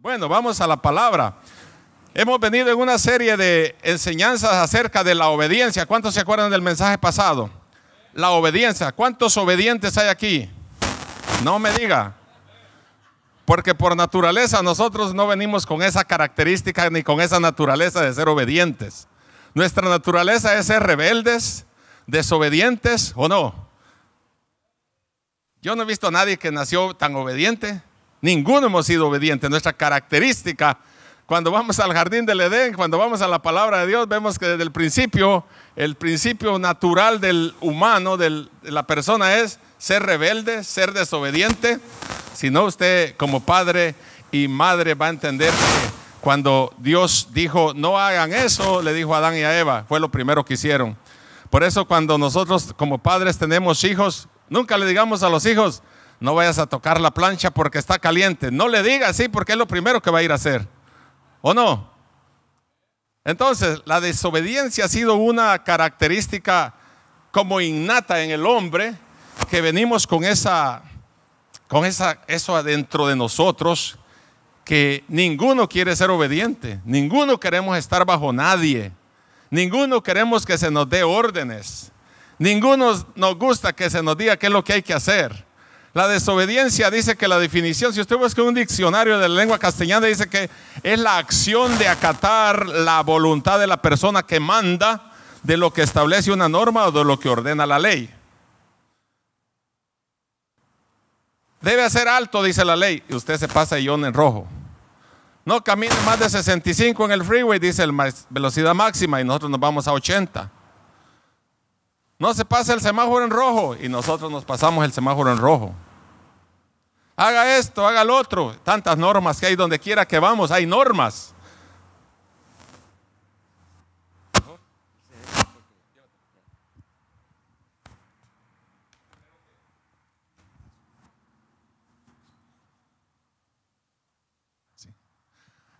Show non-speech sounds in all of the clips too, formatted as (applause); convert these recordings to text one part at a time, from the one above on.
Bueno, vamos a la palabra. Hemos venido en una serie de enseñanzas acerca de la obediencia. ¿Cuántos se acuerdan del mensaje pasado? La obediencia. ¿Cuántos obedientes hay aquí? No me diga. Porque por naturaleza nosotros no venimos con esa característica ni con esa naturaleza de ser obedientes. Nuestra naturaleza es ser rebeldes, desobedientes o no. Yo no he visto a nadie que nació tan obediente. Ninguno hemos sido obedientes. Nuestra característica, cuando vamos al jardín del Edén, cuando vamos a la palabra de Dios, vemos que desde el principio, el principio natural del humano, de la persona es ser rebelde, ser desobediente. Si no, usted como padre y madre va a entender que cuando Dios dijo, no hagan eso, le dijo a Adán y a Eva, fue lo primero que hicieron. Por eso cuando nosotros como padres tenemos hijos, nunca le digamos a los hijos, no vayas a tocar la plancha porque está caliente. No le digas así porque es lo primero que va a ir a hacer. ¿O no? Entonces, la desobediencia ha sido una característica como innata en el hombre que venimos con esa con esa eso adentro de nosotros que ninguno quiere ser obediente, ninguno queremos estar bajo nadie. Ninguno queremos que se nos dé órdenes. Ninguno nos gusta que se nos diga qué es lo que hay que hacer. La desobediencia dice que la definición, si usted busca un diccionario de la lengua castellana, dice que es la acción de acatar la voluntad de la persona que manda de lo que establece una norma o de lo que ordena la ley. Debe hacer alto, dice la ley, y usted se pasa y en rojo. No camine más de 65 en el freeway, dice la velocidad máxima, y nosotros nos vamos a 80. No se pasa el semáforo en rojo, y nosotros nos pasamos el semáforo en rojo haga esto, haga lo otro. Tantas normas que hay donde quiera que vamos, hay normas.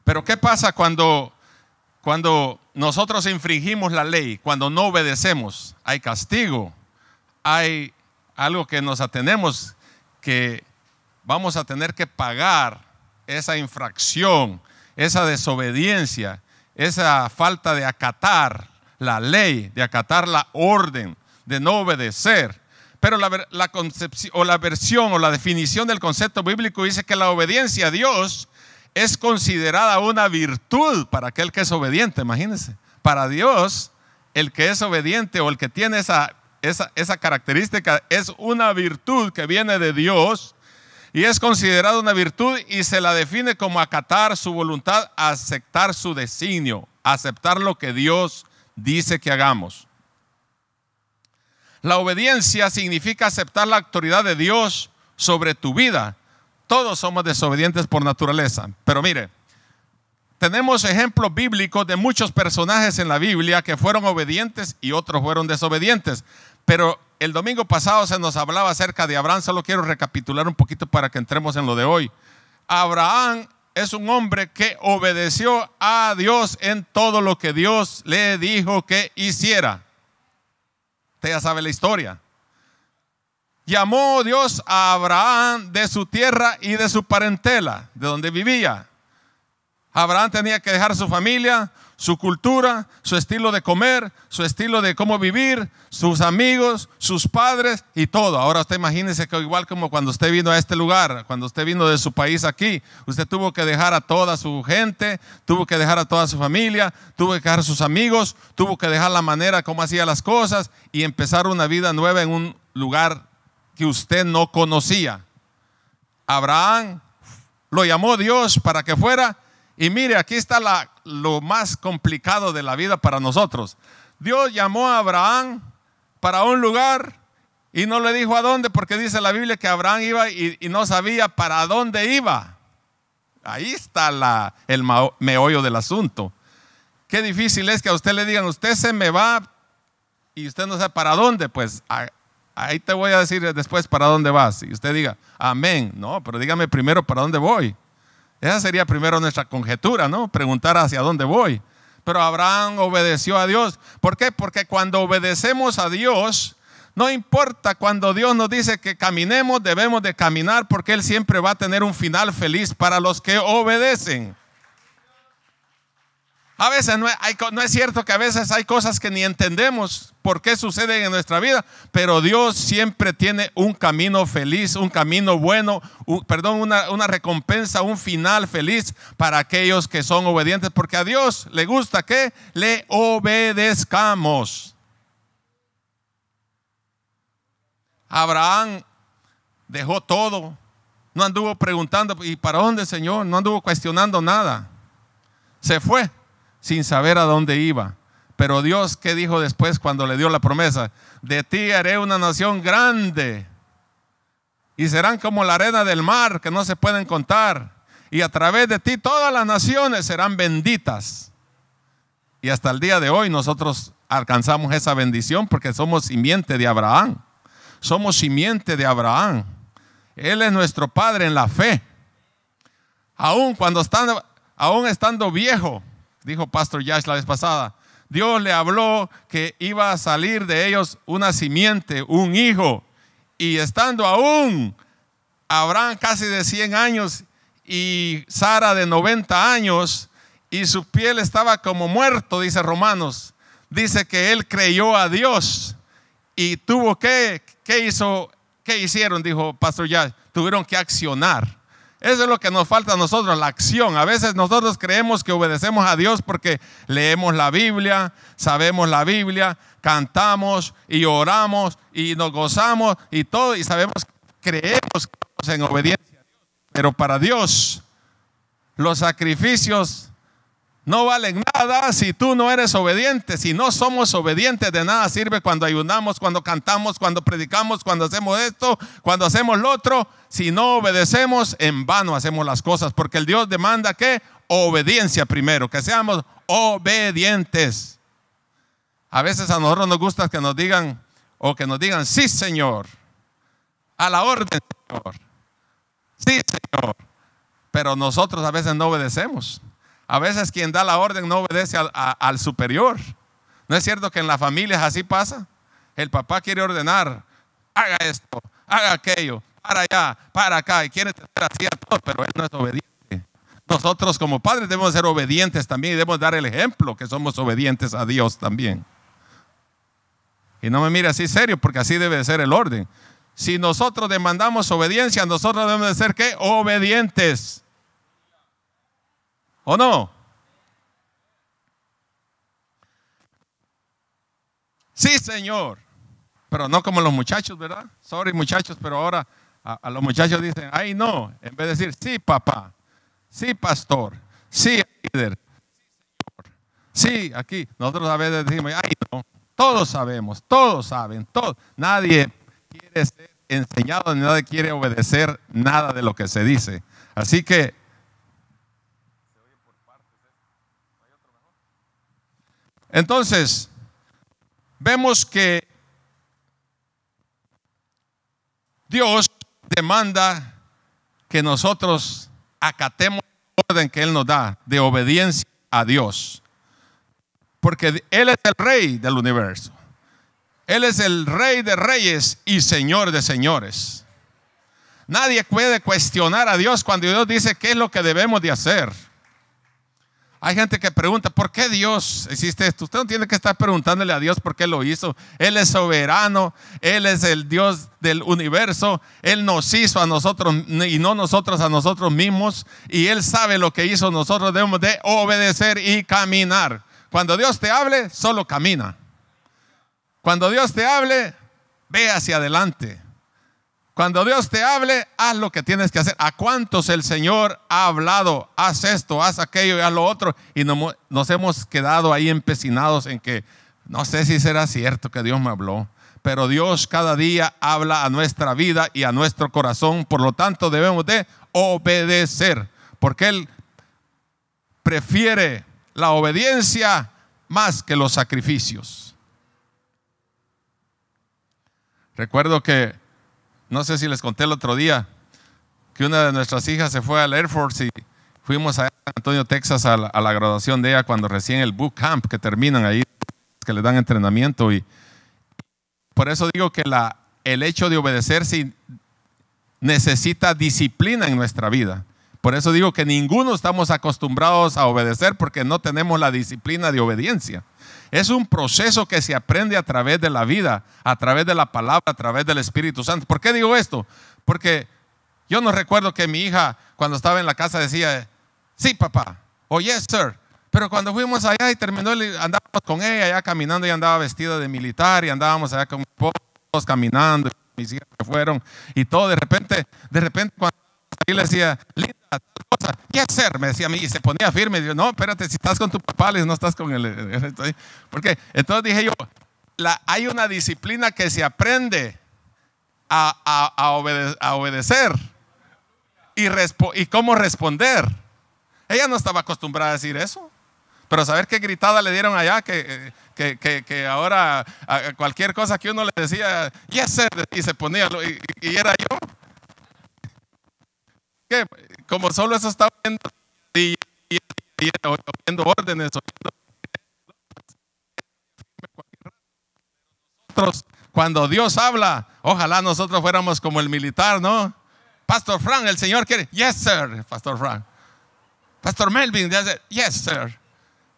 Pero ¿qué pasa cuando, cuando nosotros infringimos la ley, cuando no obedecemos? Hay castigo, hay algo que nos atenemos que vamos a tener que pagar esa infracción, esa desobediencia, esa falta de acatar la ley, de acatar la orden, de no obedecer. Pero la, concepción o la versión o la definición del concepto bíblico dice que la obediencia a Dios es considerada una virtud para aquel que es obediente, imagínense. Para Dios, el que es obediente o el que tiene esa, esa, esa característica es una virtud que viene de Dios y es considerada una virtud y se la define como acatar su voluntad, aceptar su designio, aceptar lo que Dios dice que hagamos. La obediencia significa aceptar la autoridad de Dios sobre tu vida. Todos somos desobedientes por naturaleza, pero mire, tenemos ejemplos bíblicos de muchos personajes en la Biblia que fueron obedientes y otros fueron desobedientes, pero el domingo pasado se nos hablaba acerca de Abraham, solo quiero recapitular un poquito para que entremos en lo de hoy. Abraham es un hombre que obedeció a Dios en todo lo que Dios le dijo que hiciera. Usted ya sabe la historia. Llamó Dios a Abraham de su tierra y de su parentela, de donde vivía. Abraham tenía que dejar su familia, su cultura, su estilo de comer, su estilo de cómo vivir, sus amigos, sus padres y todo. Ahora usted imagínese que igual como cuando usted vino a este lugar, cuando usted vino de su país aquí, usted tuvo que dejar a toda su gente, tuvo que dejar a toda su familia, tuvo que dejar a sus amigos, tuvo que dejar la manera como hacía las cosas y empezar una vida nueva en un lugar que usted no conocía. Abraham lo llamó Dios para que fuera y mire, aquí está la lo más complicado de la vida para nosotros. Dios llamó a Abraham para un lugar y no le dijo a dónde, porque dice la Biblia que Abraham iba y, no sabía para dónde iba. Ahí está el meollo del asunto. Qué difícil es que a usted le digan, usted se me va y usted no sabe para dónde. Pues ahí te voy a decir después para dónde vas. Y usted diga, amén. No, pero dígame primero para dónde voy. Esa sería primero nuestra conjetura, ¿no? Preguntar hacia dónde voy. Pero Abraham obedeció a Dios. ¿Por qué? Porque cuando obedecemos a Dios, no importa cuando Dios nos dice que caminemos, debemos de caminar porque Él siempre va a tener un final feliz para los que obedecen. A veces no, es cierto que a veces hay cosas que ni entendemos por qué suceden en nuestra vida, pero Dios siempre tiene un camino feliz, un camino bueno, perdón, una recompensa, un final feliz para aquellos que son obedientes, porque a Dios le gusta que le obedezcamos. Abraham dejó todo, no anduvo preguntando, ¿y para dónde, Señor? No anduvo cuestionando nada. Se fue sin saber a dónde iba. Pero Dios, ¿qué dijo después cuando le dio la promesa? De ti haré una nación grande. Y serán como la arena del mar que no se pueden contar. Y a través de ti todas las naciones serán benditas. Y hasta el día de hoy nosotros alcanzamos esa bendición porque somos simiente de Abraham. Somos simiente de Abraham. Él es nuestro Padre en la fe. Aún cuando están, aún estando viejo, dijo Pastor Yash la vez pasada. Dios le habló que iba a salir de ellos una simiente, un hijo. Y estando aún Abraham casi de 100 años y Sara de 90 años, y su piel estaba como muerto, dice Romanos. Dice que él creyó a Dios y tuvo que, ¿qué hizo? ¿Qué hicieron? Dijo Pastor Yash. Tuvieron que accionar. Eso es lo que nos falta a nosotros, la acción. A veces nosotros creemos que obedecemos a Dios porque leemos la Biblia, sabemos la Biblia, cantamos y oramos y nos gozamos y todo y sabemos, creemos que estamos en obediencia a Dios. Pero para Dios los sacrificios no valen nada si tú no eres obediente. Si no somos obedientes, de nada sirve cuando ayunamos, cuando cantamos, cuando predicamos, cuando hacemos esto, cuando hacemos lo otro. Si no obedecemos, en vano hacemos las cosas, porque el Dios demanda que obediencia primero, que seamos obedientes. A veces a nosotros nos gusta que nos digan o que nos digan, sí, Señor, a la orden, Señor. Sí, Señor. Pero nosotros a veces no obedecemos. A veces quien da la orden no obedece al, superior. ¿No es cierto que en las familias así pasa? El papá quiere ordenar, haga esto, haga aquello, para allá, para acá, y quiere tener así a todos, pero él no es obediente. Nosotros como padres debemos ser obedientes también y debemos dar el ejemplo que somos obedientes a Dios también. Y no me mire así serio, porque así debe ser el orden. Si nosotros demandamos obediencia, nosotros debemos ser ¿qué? Obedientes. ¿O no? Sí, Señor. Pero no como los muchachos, ¿verdad? Sorry, muchachos, pero ahora a, los muchachos dicen, ay, no. En vez de decir, sí, papá. Sí, pastor. Sí, líder. Sí, aquí. Nosotros a veces decimos, ay, no. Todos sabemos, todos saben, todos. Nadie quiere ser enseñado, nadie quiere obedecer nada de lo que se dice. Así que Entonces, vemos que Dios demanda que nosotros acatemos la orden que Él nos da de obediencia a Dios. Porque Él es el rey del universo. Él es el rey de reyes y señor de señores. Nadie puede cuestionar a Dios cuando Dios dice qué es lo que debemos de hacer. Hay gente que pregunta, ¿por qué Dios existe esto? Usted no tiene que estar preguntándole a Dios por qué lo hizo. Él es soberano, Él es el Dios del universo, Él nos hizo a nosotros y no nosotros a nosotros mismos, y Él sabe lo que hizo, nosotros debemos de obedecer y caminar. Cuando Dios te hable, solo camina. Cuando Dios te hable, ve hacia adelante. Cuando Dios te hable, haz lo que tienes que hacer. ¿A cuántos el Señor ha hablado? Haz esto, haz aquello y haz lo otro. Y nos hemos quedado ahí empecinados en que no sé si será cierto que Dios me habló. Pero Dios cada día habla a nuestra vida y a nuestro corazón. Por lo tanto, debemos de obedecer. Porque Él prefiere la obediencia más que los sacrificios. Recuerdo que no sé si les conté el otro día que una de nuestras hijas se fue al Air Force y fuimos a Antonio, Texas, a la, graduación de ella cuando recién el boot camp que terminan ahí, que le dan entrenamiento. Y por eso digo que el hecho de obedecer necesita disciplina en nuestra vida. Por eso digo que ninguno estamos acostumbrados a obedecer porque no tenemos la disciplina de obediencia. Es un proceso que se aprende a través de la vida, a través de la palabra, a través del Espíritu Santo. ¿Por qué digo esto? Porque yo no recuerdo que mi hija cuando estaba en la casa decía, sí papá, o yes sir. Pero cuando fuimos allá y terminó, andábamos con ella allá caminando, y andaba vestida de militar y andábamos allá con mis caminando, mis hijas que fueron y todo. De repente, de repente cuando y le decía, linda, ¿qué hacer? Me decía a mí y se ponía firme. Y yo, no, espérate, si estás con tu papá, no estás con él. ¿Por Entonces dije yo, hay una disciplina que se aprende a, a, obedecer y, cómo responder. Ella no estaba acostumbrada a decir eso. Pero saber qué gritada le dieron allá, que, que, ahora cualquier cosa que uno le decía, hacer y se ponía, y era yo que Como solo eso está oyendo, órdenes, nosotros, cuando Dios habla, ojalá nosotros fuéramos como el militar, ¿no? Pastor Frank, el Señor quiere, yes, sir, Pastor Frank. Pastor Melvin, yes, sir.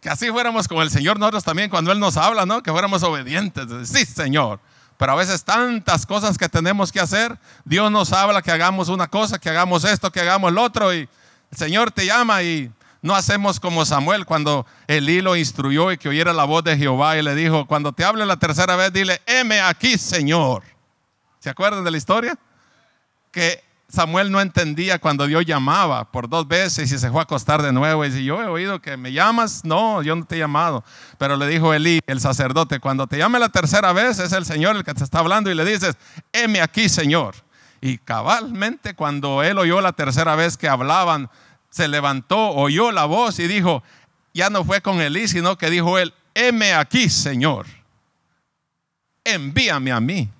Que así fuéramos como el Señor nosotros también cuando Él nos habla, ¿no? Que fuéramos obedientes. Sí, Señor. Pero a veces tantas cosas que tenemos que hacer, Dios nos habla que hagamos una cosa, que hagamos esto, que hagamos el otro, y el Señor te llama y no hacemos como Samuel cuando Elí lo instruyó y que oyera la voz de Jehová y le dijo, cuando te hable la tercera vez, dile, heme aquí, Señor. ¿Se acuerdan de la historia? Que Samuel no entendía cuando Dios llamaba por dos veces y se fue a acostar de nuevo. Y dice, yo he oído que me llamas, no, yo no te he llamado. Pero le dijo Elí, el sacerdote, cuando te llame la tercera vez es el Señor el que te está hablando y le dices, heme aquí Señor. Y cabalmente cuando él oyó la tercera vez que hablaban, se levantó, oyó la voz y dijo, ya no fue con Elí, sino que dijo él, heme aquí Señor, envíame a mí.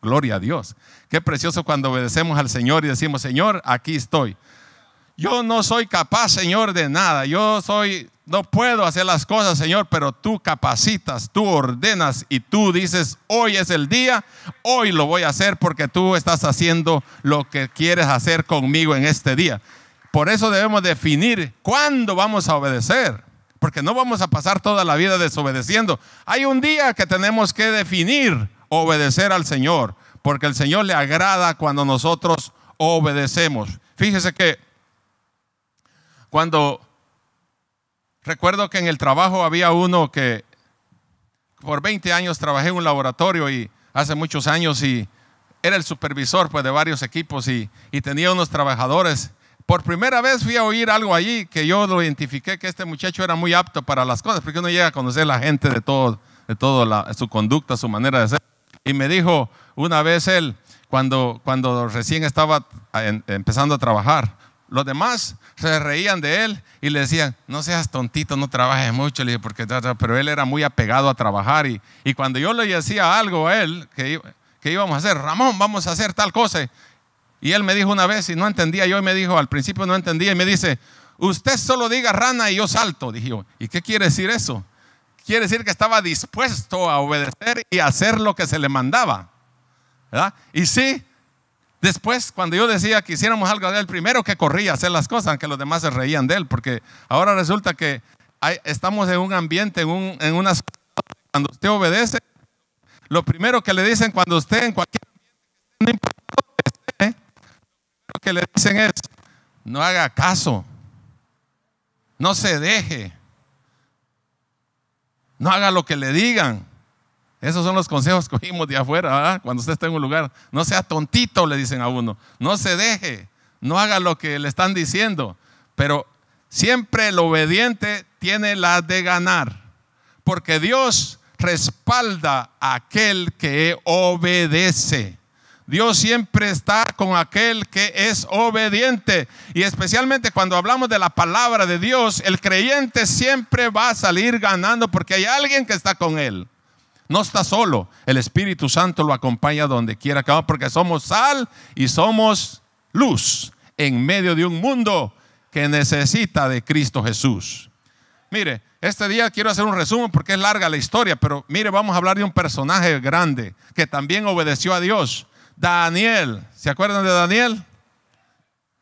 Gloria a Dios. Qué precioso cuando obedecemos al Señor y decimos, Señor, aquí estoy. Yo no soy capaz, Señor, de nada. Yo soy, no puedo hacer las cosas, Señor, pero tú capacitas, tú ordenas y tú dices, hoy es el día, hoy lo voy a hacer porque tú estás haciendo lo que quieres hacer conmigo en este día. Por eso debemos definir cuándo vamos a obedecer, porque no vamos a pasar toda la vida desobedeciendo. Hay un día que tenemos que definir obedecer al Señor porque el Señor le agrada cuando nosotros obedecemos. Fíjese que cuando recuerdo que en el trabajo había uno que por 20 años trabajé en un laboratorio y hace muchos años y era el supervisor pues, de varios equipos y, tenía unos trabajadores. Por primera vez fui a oír algo allí que yo lo identifiqué que este muchacho era muy apto para las cosas, porque uno llega a conocer la gente de todo, de todo su conducta, su manera de ser. Y me dijo, una vez él, cuando, cuando recién estaba empezando a trabajar, los demás se reían de él y le decían, no seas tontito, no trabajes mucho. porque, pero él era muy apegado a trabajar. Y, cuando yo le decía algo a él, que, íbamos a hacer, Ramón, vamos a hacer tal cosa. Y él me dijo una vez, y no entendía, yo me dijo, al principio no entendía, y me dice, usted solo diga rana y yo salto. Dije ¿y qué quiere decir eso? Quiere decir que estaba dispuesto a obedecer y hacer lo que se le mandaba. Y sí, después cuando yo decía que hiciéramos algo de él, primero que corría a hacer las cosas, aunque los demás se reían de él, porque ahora resulta que estamos en un ambiente, en, un, en una... Cuando usted obedece, lo primero que le dicen cuando usted en cualquier ambiente, no lo que le dicen es, no haga caso, no se deje, no haga lo que le digan. Esos son los consejos que oímos de afuera, cuando usted está en un lugar. No sea tontito, le dicen a uno. No se deje, no haga lo que le están diciendo. Pero siempre el obediente tiene la de ganar, porque Dios respalda a aquel que obedece. Dios siempre está con aquel que es obediente. Y especialmente cuando hablamos de la palabra de Dios, el creyente siempre va a salir ganando porque hay alguien que está con él. No está solo. El Espíritu Santo lo acompaña donde quiera que porque somos sal y somos luz en medio de un mundo que necesita de Cristo Jesús. Mire, este día quiero hacer un resumen porque es larga la historia, pero mire, vamos a hablar de un personaje grande que también obedeció a Dios. Daniel, ¿se acuerdan de Daniel?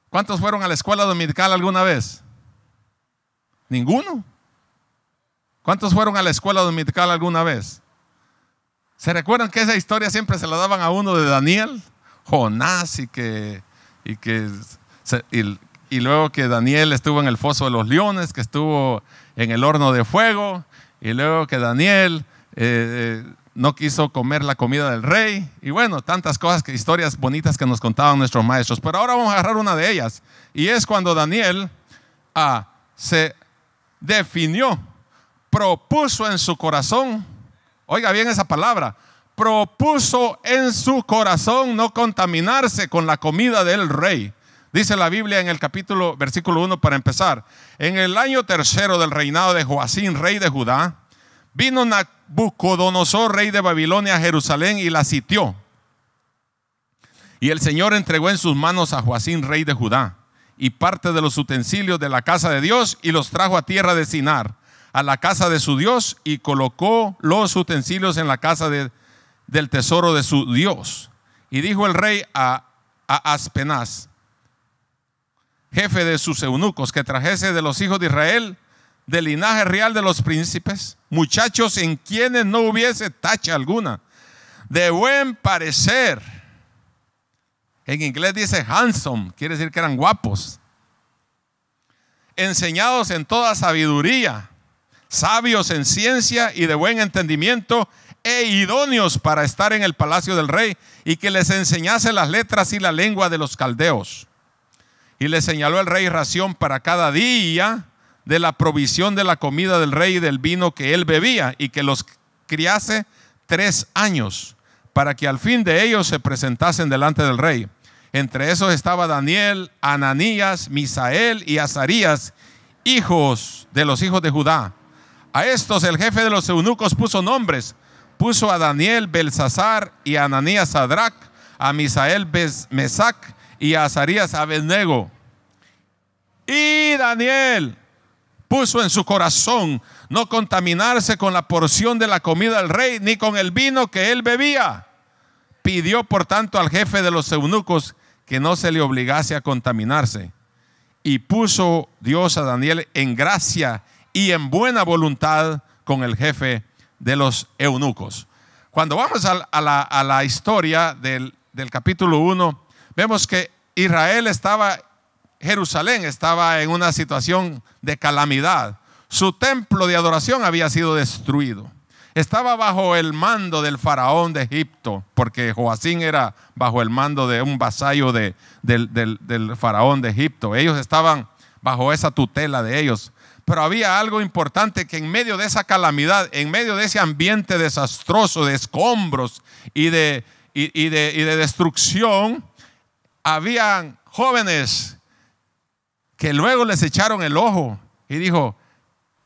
¿Cuántos fueron a la escuela dominical alguna vez? Ninguno. ¿Cuántos fueron a la escuela dominical alguna vez? ¿Se recuerdan que esa historia siempre se la daban a uno de Daniel? Jonás y que, y que y, luego que Daniel estuvo en el foso de los leones, que estuvo en el horno de fuego, y luego que Daniel eh, eh, no quiso comer la comida del rey, y bueno, tantas cosas, historias bonitas que nos contaban nuestros maestros. Pero ahora vamos a agarrar una de ellas, y es cuando Daniel ah, se definió, propuso en su corazón oiga bien esa palabra, propuso en su corazón no contaminarse con la comida del rey. Dice la Biblia en el capítulo, versículo 1 para empezar. En el año tercero del reinado de Joacín, rey de Judá, vino Nabucodonosor, rey de Babilonia, a Jerusalén y la sitió. Y el Señor entregó en sus manos a Joacín, rey de Judá, y parte de los utensilios de la casa de Dios y los trajo a tierra de Sinar a la casa de su Dios y colocó los utensilios en la casa del tesoro de su Dios. Y dijo el rey a, a Aspenaz, jefe de sus eunucos, que trajese de los hijos de Israel, del linaje real de los príncipes, muchachos en quienes no hubiese tacha alguna, de buen parecer. En inglés dice handsome, quiere decir que eran guapos. Enseñados en toda sabiduría, sabios en ciencia y de buen entendimiento, e idóneos para estar en el palacio del rey, y que les enseñase las letras y la lengua de los caldeos. Y le señaló el rey ración para cada día de la provisión de la comida del rey y del vino que él bebía, y que los criase tres años, para que al fin de ellos se presentasen delante del rey. Entre esos estaba Daniel, Ananías, Misael y Azarías, hijos de los hijos de Judá a estos el jefe de los eunucos puso nombres. Puso a Daniel Belsasar y a Ananías Sadrach, a Misael Mesac y a Azarías Abednego. Y Daniel puso en su corazón no contaminarse con la porción de la comida del rey ni con el vino que él bebía. Pidió por tanto al jefe de los eunucos que no se le obligase a contaminarse. Y puso Dios a Daniel en gracia y en buena voluntad con el jefe de los eunucos. Cuando vamos a, la, historia del, capítulo 1, vemos que Israel estaba, Jerusalén estaba en una situación de calamidad. Su templo de adoración había sido destruido. Estaba bajo el mando del faraón de Egipto, porque Joacín era bajo el mando de un vasallo del faraón de Egipto. Ellos estaban bajo esa tutela de ellos. Pero había algo importante que en medio de esa calamidad, en medio de ese ambiente desastroso de escombros y de, de, destrucción, habían jóvenes que luego les echaron el ojo y dijo,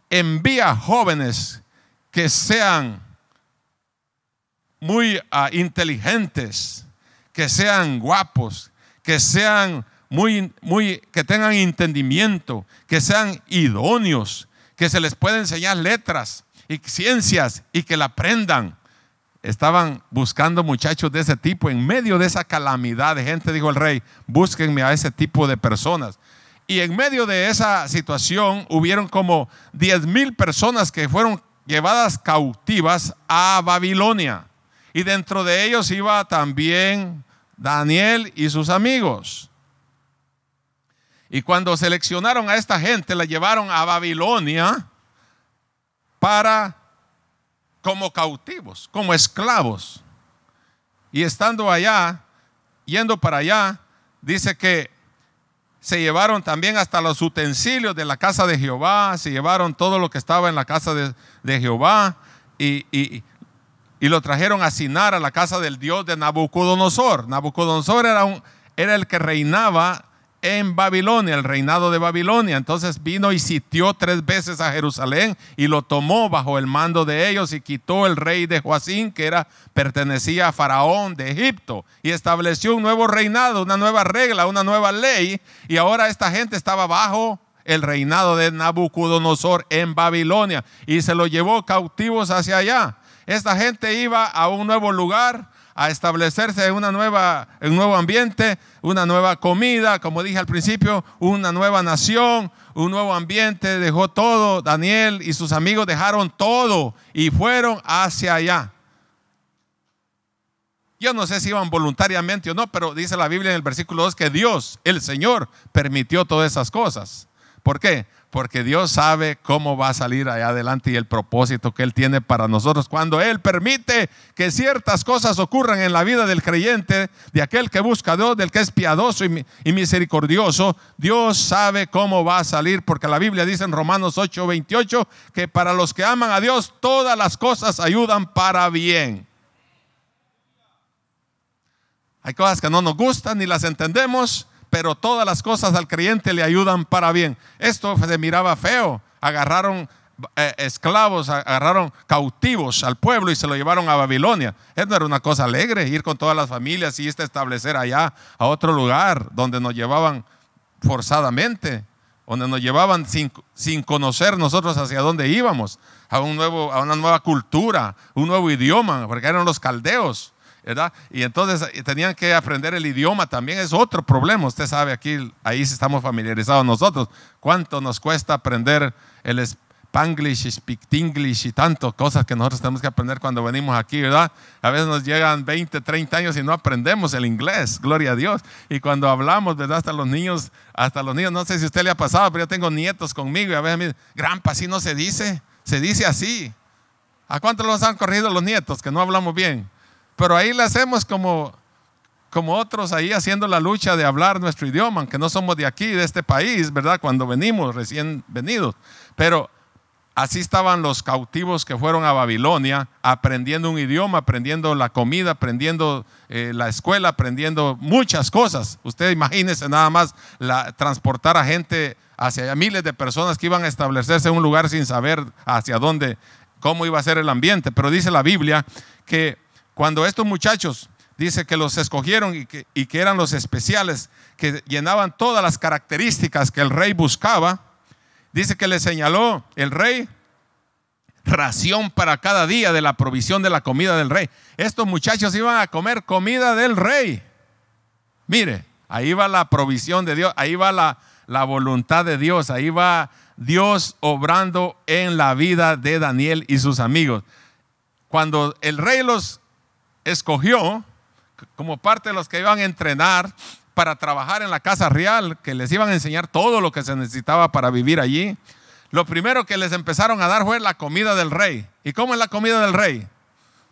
envía jóvenes que sean muy ah, inteligentes, que sean guapos, que sean muy, que tengan entendimiento, que sean idóneos, que se les pueda enseñar letras y ciencias y que la aprendan. Estaban buscando muchachos de ese tipo en medio de esa calamidad de gente, dijo el rey, búsquenme a ese tipo de personas. Y en medio de esa situación hubieron como diez mil personas que fueron llevadas cautivas a Babilonia. Y dentro de ellos iba también Daniel y sus amigos. Y cuando seleccionaron a esta gente, la llevaron a Babilonia para como cautivos, como esclavos. Y estando allá, yendo para allá, dice que se llevaron también hasta los utensilios de la casa de Jehová, se llevaron todo lo que estaba en la casa de, Jehová y, lo trajeron a Sinar, a la casa del dios de Nabucodonosor. Nabucodonosor era el que reinaba en Babilonia, el reinado de Babilonia. Entonces vino y sitió tres veces a Jerusalén y lo tomó bajo el mando de ellos y quitó el rey de Joacín, que era, pertenecía a Faraón de Egipto, y estableció un nuevo reinado, una nueva regla, una nueva ley. Y ahora esta gente estaba bajo el reinado de Nabucodonosor en Babilonia y se lo llevó cautivos hacia allá. Esta gente iba a un nuevo lugar, a establecerse en, una nueva, un nuevo ambiente, una nueva comida, como dije al principio, una nueva nación, un nuevo ambiente, dejó todo, Daniel y sus amigos dejaron todo y fueron hacia allá. Yo no sé si iban voluntariamente o no, pero dice la Biblia en el versículo 2 que Dios, el Señor, permitió todas esas cosas. ¿Por qué? porque Dios sabe cómo va a salir allá adelante y el propósito que Él tiene para nosotros. Cuando Él permite que ciertas cosas ocurran en la vida del creyente, de aquel que busca a Dios, del que es piadoso y misericordioso, Dios sabe cómo va a salir, porque la Biblia dice en Romanos 8, 28, que para los que aman a Dios, todas las cosas ayudan para bien. Hay cosas que no nos gustan ni las entendemos, pero todas las cosas al creyente le ayudan para bien. Esto se miraba feo. Agarraron eh, esclavos, agarraron cautivos al pueblo y se lo llevaron a Babilonia. esto era una cosa alegre, ir con todas las familias y establecer allá, a otro lugar donde nos llevaban forzadamente, donde nos llevaban sin, sin conocer nosotros hacia dónde íbamos, a, un nuevo, a una nueva cultura, un nuevo idioma, porque eran los caldeos. ¿verdad? Y entonces eh, tenían que aprender el idioma, también es otro problema. Usted sabe aquí, ahí estamos familiarizados nosotros, cuánto nos cuesta aprender el Spanglish, Speak y tanto, cosas que nosotros tenemos que aprender cuando venimos aquí, ¿verdad? A veces nos llegan 20, 30 años y no aprendemos el inglés, gloria a Dios. Y cuando hablamos, ¿verdad? Hasta los niños, hasta los niños, no sé si usted le ha pasado, pero yo tengo nietos conmigo y a veces me dicen, grampa, así no se dice, se dice así. ¿A cuántos nos han corrido los nietos que no hablamos bien? Pero ahí lo hacemos como, como otros ahí haciendo la lucha de hablar nuestro idioma, aunque no somos de aquí, de este país, ¿verdad? Cuando venimos, recién venidos. Pero así estaban los cautivos que fueron a Babilonia, aprendiendo un idioma, aprendiendo la comida, aprendiendo eh, la escuela, aprendiendo muchas cosas. Usted imagínese nada más transportar a gente hacia miles de personas que iban a establecerse en un lugar sin saber hacia dónde, cómo iba a ser el ambiente. Pero dice la Biblia que cuando estos muchachos dice que los escogieron y que, eran los especiales, que llenaban todas las características que el rey buscaba, dice que le señaló el rey ración para cada día de la provisión de la comida del rey. Estos muchachos iban a comer comida del rey. Mire, ahí va la provisión de Dios, ahí va la, la voluntad de Dios, ahí va Dios obrando en la vida de Daniel y sus amigos. Cuando el rey los escogió como parte de los que iban a entrenar para trabajar en la casa real, que les iban a enseñar todo lo que se necesitaba para vivir allí. Lo primero que les empezaron a dar fue la comida del rey. ¿Y cómo es la comida del rey?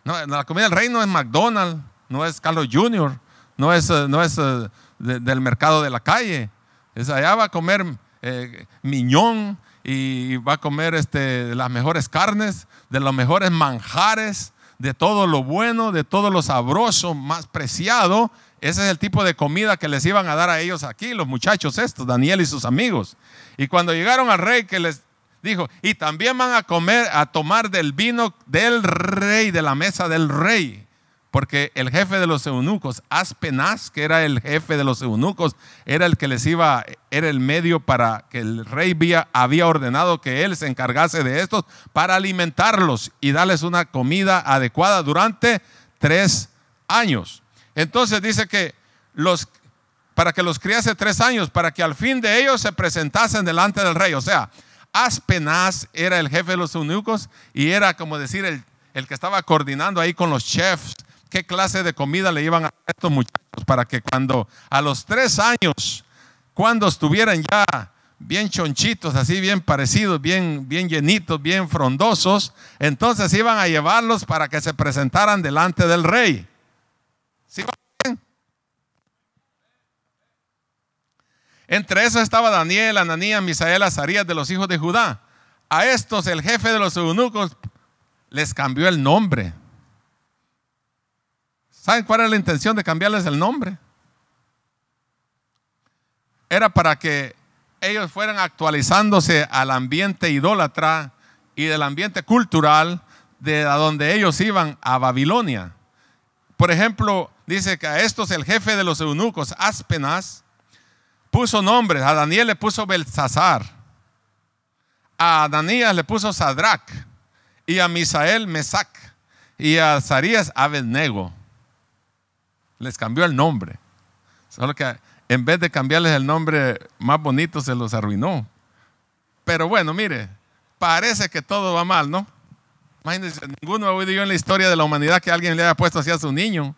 la comida del rey no es McDonald's, no es Carlos Jr., no es, eh, no es eh, del mercado de la calle. Es allá va a comer eh, miñón y va a comer este, las mejores carnes, de los mejores manjares de todo lo bueno, de todo lo sabroso, más preciado. Ese es el tipo de comida que les iban a dar a ellos aquí, los muchachos estos, Daniel y sus amigos. Y cuando llegaron al rey que les dijo, y también van a comer, a tomar del vino del rey, de la mesa del rey porque el jefe de los eunucos, Aspenaz, que era el jefe de los eunucos, era el que les iba, era el medio para que el rey había, había ordenado que él se encargase de estos para alimentarlos y darles una comida adecuada durante tres años. Entonces dice que los para que los criase tres años, para que al fin de ellos se presentasen delante del rey. O sea, Aspenaz era el jefe de los eunucos y era como decir el, el que estaba coordinando ahí con los chefs qué clase de comida le iban a estos muchachos para que cuando a los tres años, cuando estuvieran ya bien chonchitos, así bien parecidos, bien, bien llenitos, bien frondosos, entonces iban a llevarlos para que se presentaran delante del rey. ¿Sí? Entre eso estaba Daniel, Ananías, Misael, Azarías de los hijos de Judá. A estos el jefe de los eunucos les cambió el nombre ¿Saben cuál era la intención de cambiarles el nombre? Era para que ellos fueran actualizándose al ambiente idólatra y del ambiente cultural de donde ellos iban a Babilonia. Por ejemplo, dice que a estos el jefe de los eunucos, Aspenas, puso nombres. A Daniel le puso Belsasar. A Danías le puso Sadrach. Y a Misael, Mesac. Y a Zarías, Abednego les cambió el nombre. Solo que en vez de cambiarles el nombre más bonito, se los arruinó. Pero bueno, mire, parece que todo va mal, ¿no? Imagínense, ninguno ha oído yo en la historia de la humanidad que alguien le haya puesto así a su niño.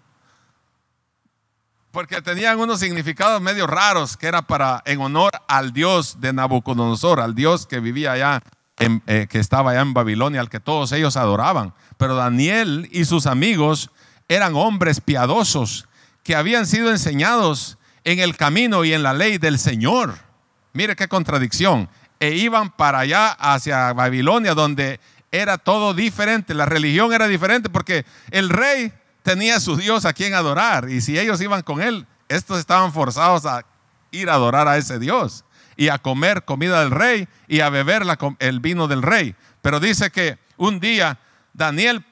Porque tenían unos significados medio raros, que era para en honor al dios de Nabucodonosor, al dios que vivía allá, eh, que estaba allá en Babilonia, al que todos ellos adoraban. Pero Daniel y sus amigos eran hombres piadosos que habían sido enseñados en el camino y en la ley del Señor. Mire qué contradicción. E iban para allá, hacia Babilonia, donde era todo diferente. La religión era diferente porque el rey tenía su Dios a quien adorar. Y si ellos iban con él, estos estaban forzados a ir a adorar a ese Dios y a comer comida del rey y a beber el vino del rey. Pero dice que un día Daniel,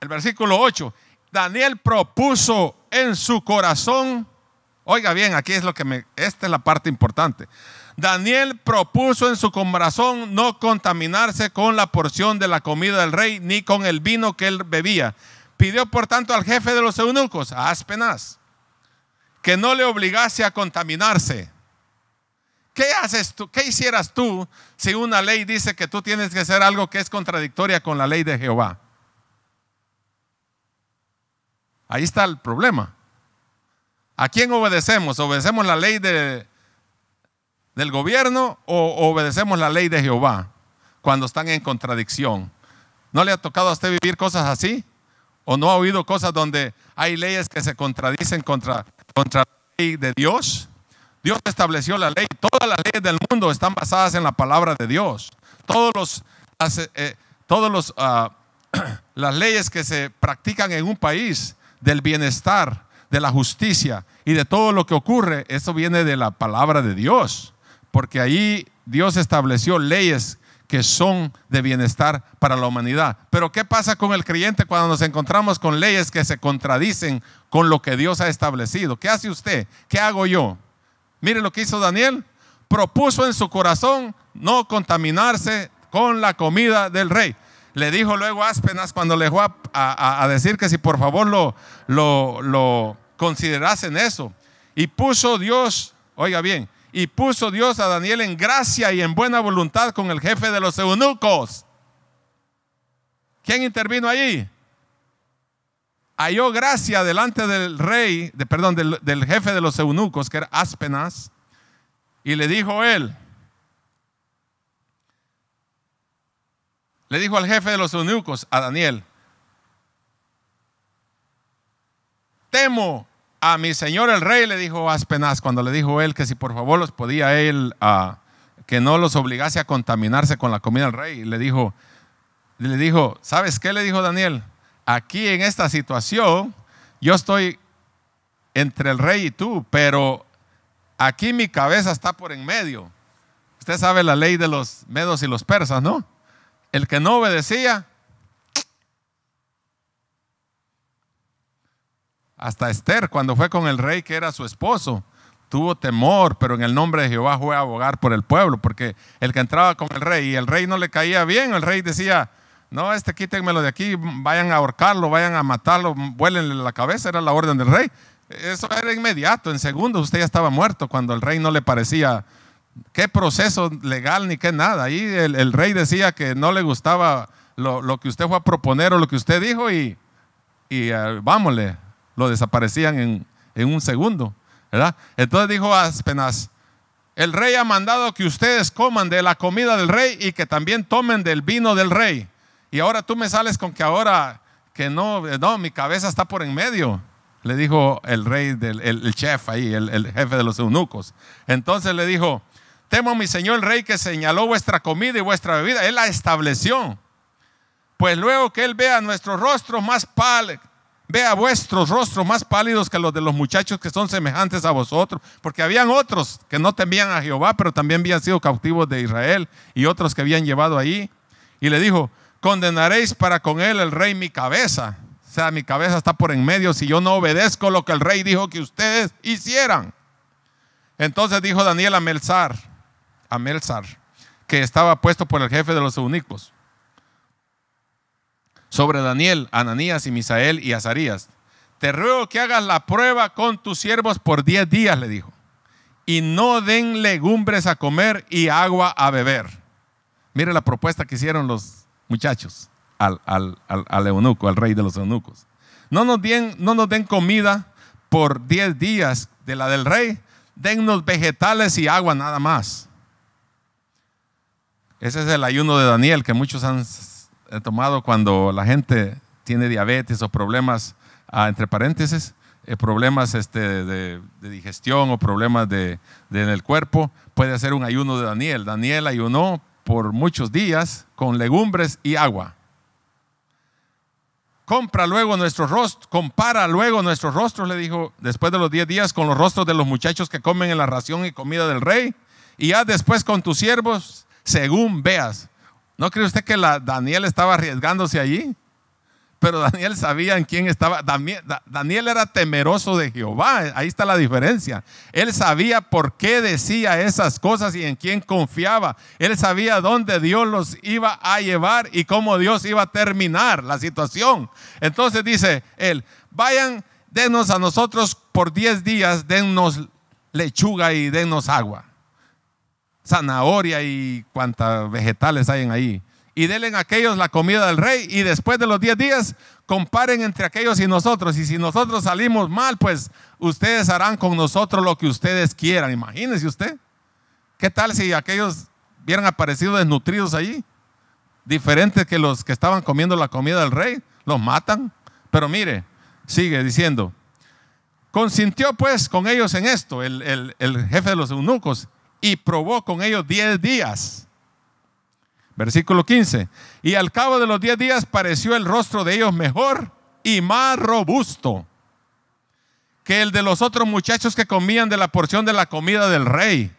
el versículo 8, Daniel propuso en su corazón, oiga bien, aquí es lo que me, esta es la parte importante. Daniel propuso en su corazón no contaminarse con la porción de la comida del rey ni con el vino que él bebía. Pidió por tanto al jefe de los eunucos, a que no le obligase a contaminarse. ¿Qué haces tú? ¿Qué hicieras tú si una ley dice que tú tienes que hacer algo que es contradictoria con la ley de Jehová? Ahí está el problema. ¿A quién obedecemos? ¿Obedecemos la ley del gobierno o obedecemos la ley de Jehová cuando están en contradicción? ¿No le ha tocado a usted vivir cosas así? ¿O no ha oído cosas donde hay leyes que se contradicen contra, contra la ley de Dios? Dios estableció la ley. Todas las leyes del mundo están basadas en la palabra de Dios. Todos los, eh, eh, todos los, ah, (clears throat) las leyes que se practican en un país del bienestar, de la justicia y de todo lo que ocurre, eso viene de la palabra de Dios, porque ahí Dios estableció leyes que son de bienestar para la humanidad. Pero ¿qué pasa con el creyente cuando nos encontramos con leyes que se contradicen con lo que Dios ha establecido? ¿Qué hace usted? ¿Qué hago yo? Mire lo que hizo Daniel. Propuso en su corazón no contaminarse con la comida del rey. Le dijo luego Aspenas cuando le fue a, decir que si por favor lo, lo, lo considerasen eso. Y puso Dios, oiga bien, y puso Dios a Daniel en gracia y en buena voluntad con el jefe de los eunucos. ¿Quién intervino allí? Halló gracia delante del rey, de, perdón, del, del, jefe de los eunucos, que era Aspenas, y le dijo él, le dijo al jefe de los eunucos, a Daniel, temo a mi señor el rey, le dijo Aspenaz, cuando le dijo él que si por favor los podía él, ah, que no los obligase a contaminarse con la comida del rey, le dijo, le dijo, ¿sabes qué le dijo Daniel? Aquí en esta situación, yo estoy entre el rey y tú, pero aquí mi cabeza está por en medio. Usted sabe la ley de los medos y los persas, ¿no? El que no obedecía, hasta Esther, cuando fue con el rey que era su esposo, tuvo temor, pero en el nombre de Jehová fue a abogar por el pueblo, porque el que entraba con el rey y el rey no le caía bien, el rey decía, no, este quítenmelo de aquí, vayan a ahorcarlo, vayan a matarlo, vuélenle la cabeza, era la orden del rey. Eso era inmediato, en segundos usted ya estaba muerto cuando el rey no le parecía qué proceso legal ni qué nada. Ahí el, rey decía que no le gustaba lo, que usted fue a proponer o lo que usted dijo y, y eh, lo desaparecían en, un segundo. ¿verdad? Entonces dijo Aspenaz, el rey ha mandado que ustedes coman de la comida del rey y que también tomen del vino del rey. Y ahora tú me sales con que ahora que no, eh, no, mi cabeza está por en medio. Le dijo el rey, del, el, chef ahí, el jefe de los eunucos. Entonces le dijo, Temo a mi Señor el Rey que señaló vuestra comida y vuestra bebida. Él la estableció. Pues luego que Él vea nuestros rostros más pálidos, vea vuestros rostros más pálidos que los de los muchachos que son semejantes a vosotros. Porque habían otros que no temían a Jehová, pero también habían sido cautivos de Israel y otros que habían llevado ahí Y le dijo, condenaréis para con Él el Rey mi cabeza. O sea, mi cabeza está por en medio si yo no obedezco lo que el rey dijo que ustedes hicieran. Entonces dijo Daniel a Melzar, Melzar, que estaba puesto por el jefe de los eunucos. Sobre Daniel, Ananías y Misael y Azarías. Te ruego que hagas la prueba con tus siervos por diez días, le dijo. Y no den legumbres a comer y agua a beber. Mire la propuesta que hicieron los muchachos al, al, al eunuco, al rey de los eunucos. No nos den, no nos den comida por diez días de la del rey, dennos vegetales y agua nada más. Ese es el ayuno de Daniel que muchos han eh, tomado cuando la gente tiene diabetes o problemas, ah, entre paréntesis, eh, problemas este, de, digestión o problemas en el cuerpo, puede ser un ayuno de Daniel. Daniel ayunó por muchos días con legumbres y agua. Compra luego nuestro rostro, compara luego nuestros rostros, le dijo, después de los 10 días con los rostros de los muchachos que comen en la ración y comida del rey, y haz después con tus siervos según veas. ¿No cree usted que Daniel estaba arriesgándose allí? Pero Daniel sabía en quién estaba. Daniel, era temeroso de Jehová. Ahí está la diferencia. Él sabía por qué decía esas cosas y en quién confiaba. Él sabía dónde Dios los iba a llevar y cómo Dios iba a terminar la situación. Entonces dice él, vayan, denos a nosotros por diez días, denos lechuga y denos agua zanahoria y cuantas vegetales hay en ahí. Y denle a aquellos la comida del rey y después de los 10 días comparen entre aquellos y nosotros. Y si nosotros salimos mal, pues ustedes harán con nosotros lo que ustedes quieran. Imagínese usted. ¿Qué tal si aquellos vieran aparecido desnutridos allí? Diferentes que los que estaban comiendo la comida del rey. Los matan. Pero mire, sigue diciendo. Consintió pues con ellos en esto el, el jefe de los eunucos y probó con ellos diez días. Versículo 15. Y al cabo de los diez días pareció el rostro de ellos mejor y más robusto que el de los otros muchachos que comían de la porción de la comida del rey.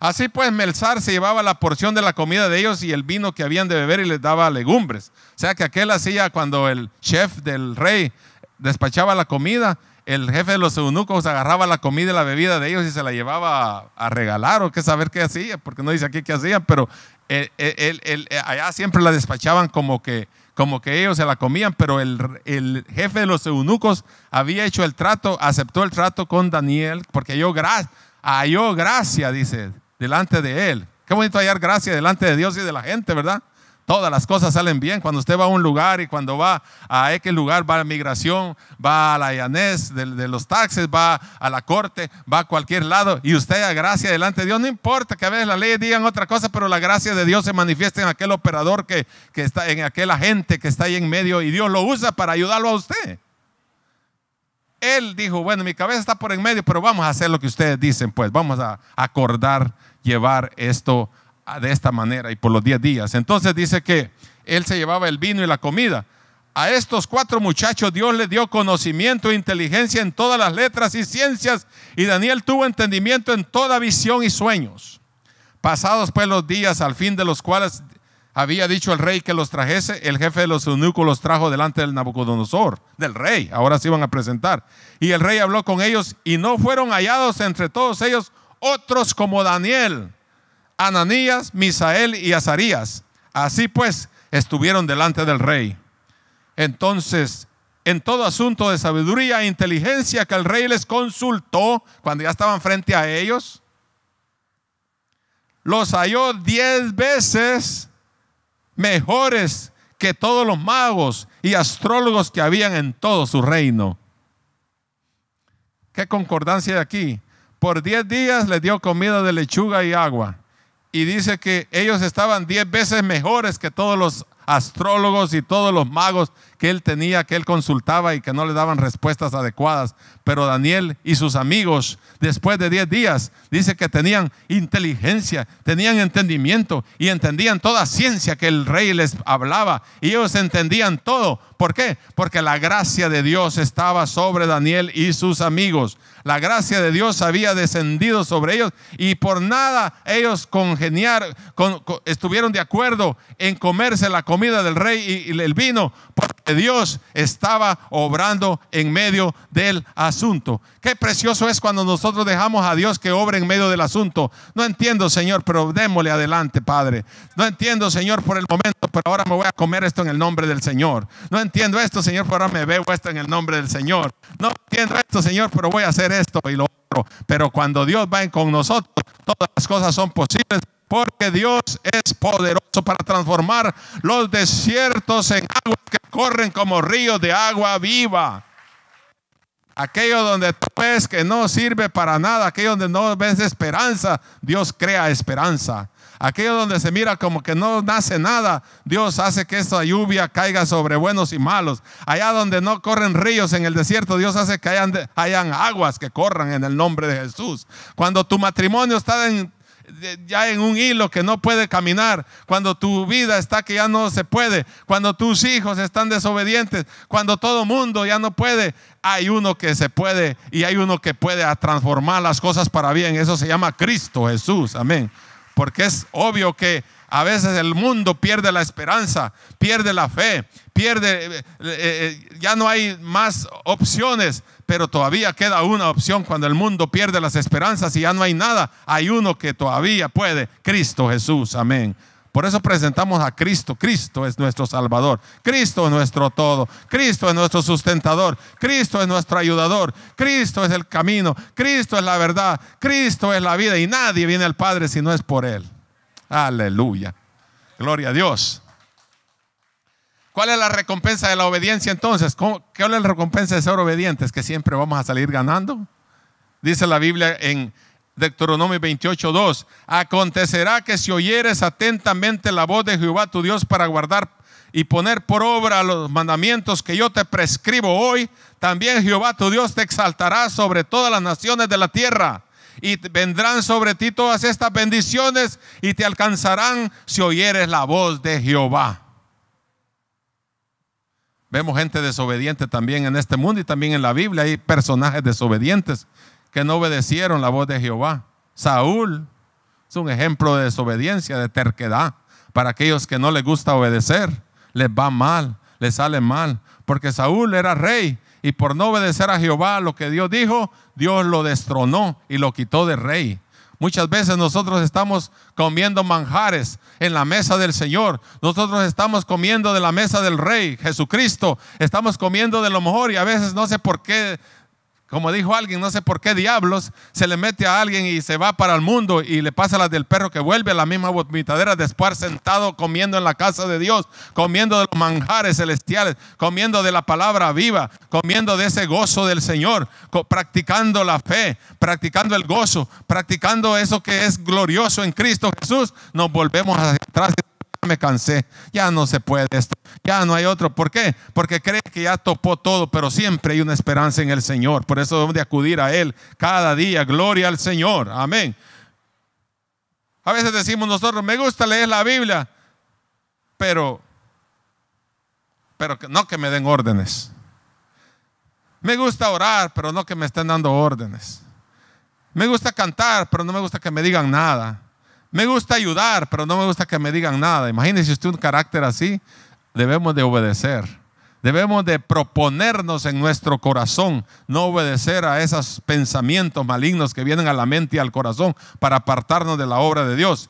Así pues, Melzar se llevaba la porción de la comida de ellos y el vino que habían de beber y les daba legumbres. O sea que aquel hacía cuando el chef del rey despachaba la comida, el jefe de los eunucos agarraba la comida y la bebida de ellos y se la llevaba a, regalar o qué saber qué hacía, porque no dice aquí qué hacía, pero eh, eh, eh, allá siempre la despachaban como que, como que ellos se la comían, pero el, jefe de los eunucos había hecho el trato, aceptó el trato con Daniel, porque halló, gracias halló gracia, dice, delante de él. Qué bonito hallar gracia delante de Dios y de la gente, ¿verdad? Todas las cosas salen bien. Cuando usted va a un lugar y cuando va a X lugar, va a migración, va a la IANES de, los taxis, va a la corte, va a cualquier lado y usted a gracia delante de Dios. No importa que a veces las leyes digan otra cosa, pero la gracia de Dios se manifiesta en aquel operador que, está, en aquel agente que está ahí en medio y Dios lo usa para ayudarlo a usted. Él dijo, bueno, mi cabeza está por en medio, pero vamos a hacer lo que ustedes dicen, pues vamos a acordar llevar esto de esta manera y por los diez días. Entonces dice que él se llevaba el vino y la comida. A estos cuatro muchachos Dios les dio conocimiento e inteligencia en todas las letras y ciencias y Daniel tuvo entendimiento en toda visión y sueños. Pasados pues los días al fin de los cuales había dicho el rey que los trajese, el jefe de los eunucos los trajo delante del Nabucodonosor, del rey, ahora se iban a presentar. Y el rey habló con ellos y no fueron hallados entre todos ellos otros como Daniel, Ananías, Misael y Azarías. Así pues, estuvieron delante del rey. Entonces, en todo asunto de sabiduría e inteligencia que el rey les consultó cuando ya estaban frente a ellos, los halló diez veces mejores que todos los magos y astrólogos que habían en todo su reino. ¿Qué concordancia de aquí? Por diez días les dio comida de lechuga y agua y dice que ellos estaban diez veces mejores que todos los astrólogos y todos los magos que él tenía, que él consultaba y que no le daban respuestas adecuadas. Pero Daniel y sus amigos, después de 10 días, dice que tenían inteligencia, tenían entendimiento y entendían toda ciencia que el rey les hablaba. Y ellos entendían todo. ¿Por qué? Porque la gracia de Dios estaba sobre Daniel y sus amigos. La gracia de Dios había descendido sobre ellos y por nada ellos congeniar, estuvieron de acuerdo en comerse la comida del rey y, y el vino. Porque Dios estaba obrando en medio del asunto. Qué precioso es cuando nosotros dejamos a Dios que obre en medio del asunto. No entiendo, Señor, pero démosle adelante, Padre. No entiendo, Señor, por el momento, pero ahora me voy a comer esto en el nombre del Señor. No entiendo esto, Señor, pero ahora me veo esto en el nombre del Señor. No entiendo esto, Señor, pero voy a hacer esto y lo otro. Pero cuando Dios va con nosotros, todas las cosas son posibles porque Dios es poderoso para transformar los desiertos en aguas que corren como ríos de agua viva. Aquello donde tú ves que no sirve para nada, aquello donde no ves esperanza, Dios crea esperanza. Aquello donde se mira como que no nace nada, Dios hace que esa lluvia caiga sobre buenos y malos. Allá donde no corren ríos en el desierto, Dios hace que hayan, hayan aguas que corran en el nombre de Jesús. Cuando tu matrimonio está en ya en un hilo que no puede caminar, cuando tu vida está que ya no se puede, cuando tus hijos están desobedientes, cuando todo mundo ya no puede, hay uno que se puede y hay uno que puede transformar las cosas para bien. Eso se llama Cristo Jesús, amén. Porque es obvio que a veces el mundo pierde la esperanza, pierde la fe, pierde, eh, eh, ya no hay más opciones pero todavía queda una opción cuando el mundo pierde las esperanzas y ya no hay nada. Hay uno que todavía puede, Cristo Jesús, amén. Por eso presentamos a Cristo. Cristo es nuestro Salvador. Cristo es nuestro todo. Cristo es nuestro sustentador. Cristo es nuestro ayudador. Cristo es el camino. Cristo es la verdad. Cristo es la vida. Y nadie viene al Padre si no es por Él. Aleluya. Gloria a Dios. ¿Cuál es la recompensa de la obediencia entonces? ¿Qué es la recompensa de ser obedientes? Que siempre vamos a salir ganando. Dice la Biblia en Deuteronomio 28, 2. Acontecerá que si oyeres atentamente la voz de Jehová tu Dios para guardar y poner por obra los mandamientos que yo te prescribo hoy, también Jehová tu Dios te exaltará sobre todas las naciones de la tierra. Y vendrán sobre ti todas estas bendiciones y te alcanzarán si oyeres la voz de Jehová. Vemos gente desobediente también en este mundo y también en la Biblia hay personajes desobedientes que no obedecieron la voz de Jehová. Saúl es un ejemplo de desobediencia, de terquedad. Para aquellos que no les gusta obedecer, les va mal, les sale mal. Porque Saúl era rey y por no obedecer a Jehová lo que Dios dijo, Dios lo destronó y lo quitó de rey. Muchas veces nosotros estamos comiendo manjares en la mesa del Señor. Nosotros estamos comiendo de la mesa del Rey Jesucristo. Estamos comiendo de lo mejor y a veces no sé por qué como dijo alguien, no sé por qué diablos, se le mete a alguien y se va para el mundo y le pasa la del perro que vuelve a la misma vomitadera después sentado comiendo en la casa de Dios, comiendo de los manjares celestiales, comiendo de la palabra viva, comiendo de ese gozo del Señor, practicando la fe, practicando el gozo, practicando eso que es glorioso en Cristo Jesús, nos volvemos atrás me cansé, ya no se puede esto, ya no hay otro. ¿Por qué? Porque cree que ya topó todo, pero siempre hay una esperanza en el Señor. Por eso debemos de acudir a Él cada día. Gloria al Señor. Amén. A veces decimos nosotros, me gusta leer la Biblia, pero, pero no que me den órdenes. Me gusta orar, pero no que me estén dando órdenes. Me gusta cantar, pero no me gusta que me digan nada. Me gusta ayudar, pero no me gusta que me digan nada. Imagínese usted un carácter así. Debemos de obedecer. Debemos de proponernos en nuestro corazón no obedecer a esos pensamientos malignos que vienen a la mente y al corazón para apartarnos de la obra de Dios.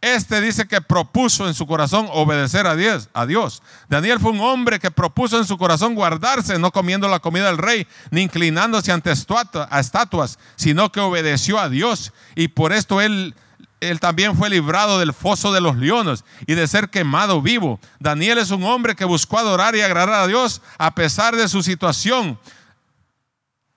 Este dice que propuso en su corazón obedecer a Dios, a Dios. Daniel fue un hombre que propuso en su corazón guardarse, no comiendo la comida del rey, ni inclinándose ante estatuas, sino que obedeció a Dios. Y por esto él él también fue librado del foso de los leones y de ser quemado vivo. Daniel es un hombre que buscó adorar y agradar a Dios a pesar de su situación.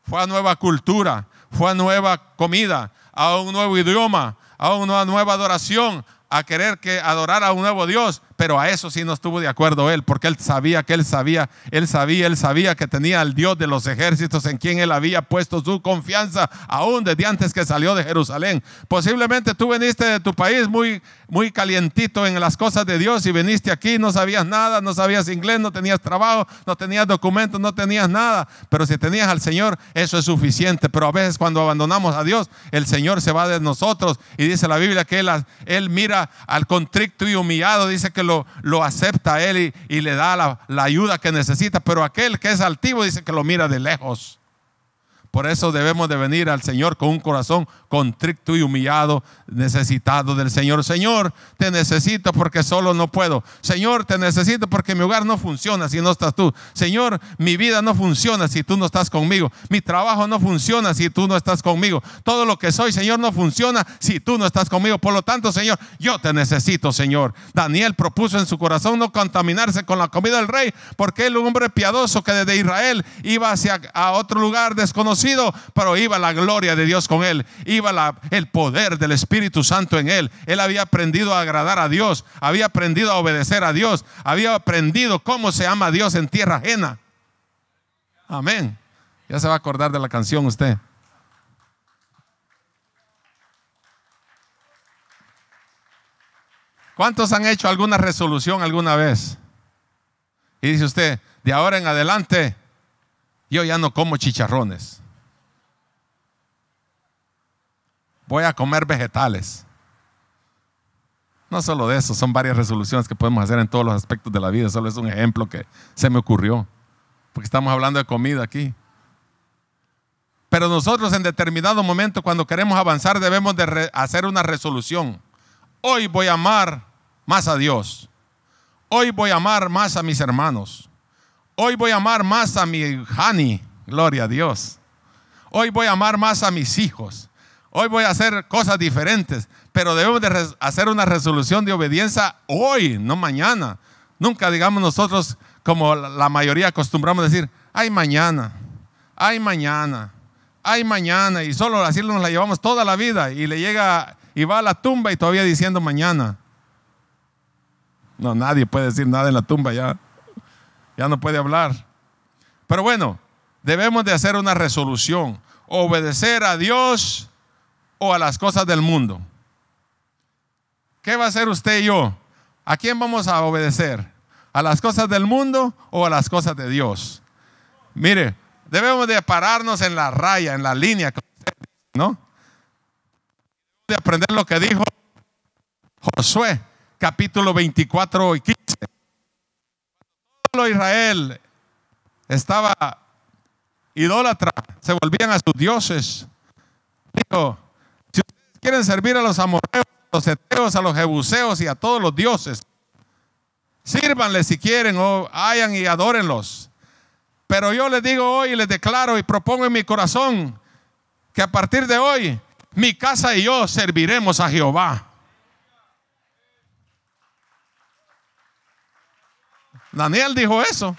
Fue a nueva cultura, fue a nueva comida, a un nuevo idioma, a una nueva adoración, a querer que adorar a un nuevo Dios pero a eso sí no estuvo de acuerdo él, porque él sabía que él sabía, él sabía, él sabía que tenía al Dios de los ejércitos en quien él había puesto su confianza, aún desde antes que salió de Jerusalén. Posiblemente tú viniste de tu país muy, muy calientito en las cosas de Dios y viniste aquí, no sabías nada, no sabías inglés, no tenías trabajo, no tenías documentos, no tenías nada, pero si tenías al Señor, eso es suficiente. Pero a veces cuando abandonamos a Dios, el Señor se va de nosotros y dice la Biblia que Él, mira al contricto y humillado, dice que lo, acepta él y, le da la ayuda que necesita, pero aquel que es altivo dice que lo mira de lejos. Por eso debemos de venir al Señor con un corazón contrito y humillado, necesitado del Señor. Señor, te necesito porque solo no puedo. Señor, te necesito porque mi hogar no funciona si no estás tú. Señor, mi vida no funciona si tú no estás conmigo. Mi trabajo no funciona si tú no estás conmigo. Todo lo que soy, Señor, no funciona si tú no estás conmigo. Por lo tanto, Señor, yo te necesito, Señor. Daniel propuso en su corazón no contaminarse con la comida del rey porque el un hombre piadoso que desde Israel iba hacia otro lugar desconocido, pero iba la gloria de Dios con él, iba el poder del Espíritu Santo en él. Él había aprendido a agradar a Dios, había aprendido a obedecer a Dios, había aprendido cómo se ama a Dios en tierra ajena. Amén. Ya se va a acordar de la canción usted. ¿Cuántos han hecho alguna resolución alguna vez? Y dice usted, de ahora en adelante, yo ya no como chicharrones. voy a comer vegetales. No solo de eso, son varias resoluciones que podemos hacer en todos los aspectos de la vida. Solo es un ejemplo que se me ocurrió, porque estamos hablando de comida aquí. Pero nosotros en determinado momento, cuando queremos avanzar, debemos de hacer una resolución. Hoy voy a amar más a Dios. Hoy voy a amar más a mis hermanos. Hoy voy a amar más a mi Hani, gloria a Dios. Hoy voy a amar más a mis hijos. Hoy voy a hacer cosas diferentes, pero debemos de hacer una resolución de obediencia hoy, no mañana. Nunca digamos nosotros, como la mayoría acostumbramos a decir, hay mañana, hay mañana, hay mañana, y solo así nos la llevamos toda la vida y le llega y va a la tumba y todavía diciendo mañana. No, nadie puede decir nada en la tumba ya. Ya no puede hablar. Pero bueno, debemos de hacer una resolución, obedecer a Dios o a las cosas del mundo. ¿Qué va a hacer usted y yo? ¿A quién vamos a obedecer? ¿A las cosas del mundo o a las cosas de Dios? Mire, debemos de pararnos en la raya, en la línea, ¿no? De aprender lo que dijo Josué, capítulo 24 y 15. Todo Israel estaba idólatra, se volvían a sus dioses. Dijo, Quieren servir a los amorreos, a los eteos, a los jebuseos y a todos los dioses. Sírvanles si quieren o oh, hayan y adórenlos. Pero yo les digo hoy y les declaro y propongo en mi corazón que a partir de hoy mi casa y yo serviremos a Jehová. Daniel dijo eso.